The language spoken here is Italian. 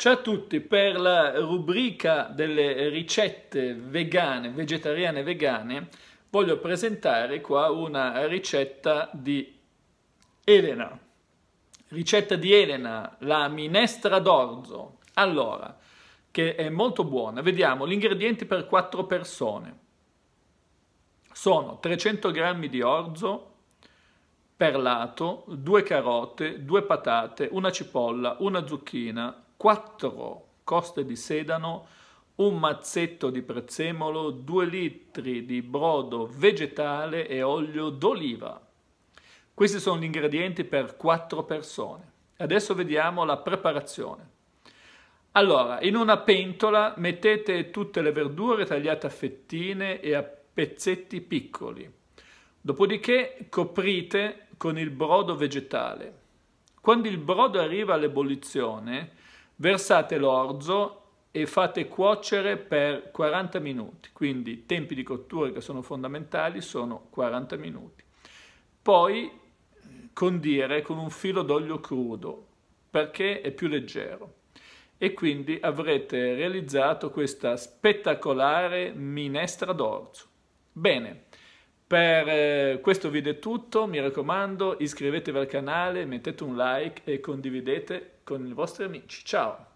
Ciao a tutti, per la rubrica delle ricette vegane, vegetariane e vegane, voglio presentare qua una ricetta di Elena. Ricetta di Elena, la minestra d'orzo. Allora, che è molto buona. Vediamo gli ingredienti per 4 persone. Sono 300 g di orzo perlato, 2 carote, 2 patate, una cipolla, una zucchina, 4 coste di sedano, un mazzetto di prezzemolo, 2 litri di brodo vegetale e olio d'oliva. Questi sono gli ingredienti per 4 persone. Adesso vediamo la preparazione. Allora, in una pentola mettete tutte le verdure tagliate a fettine e a pezzetti piccoli. Dopodiché coprite con il brodo vegetale. Quando il brodo arriva all'ebollizione, Versate l'orzo e fate cuocere per 40 minuti, quindi i tempi di cottura che sono fondamentali sono 40 minuti. Poi condire con un filo d'olio crudo perché è più leggero e quindi avrete realizzato questa spettacolare minestra d'orzo. Bene. Per eh, questo video è tutto, mi raccomando iscrivetevi al canale, mettete un like e condividete con i vostri amici. Ciao!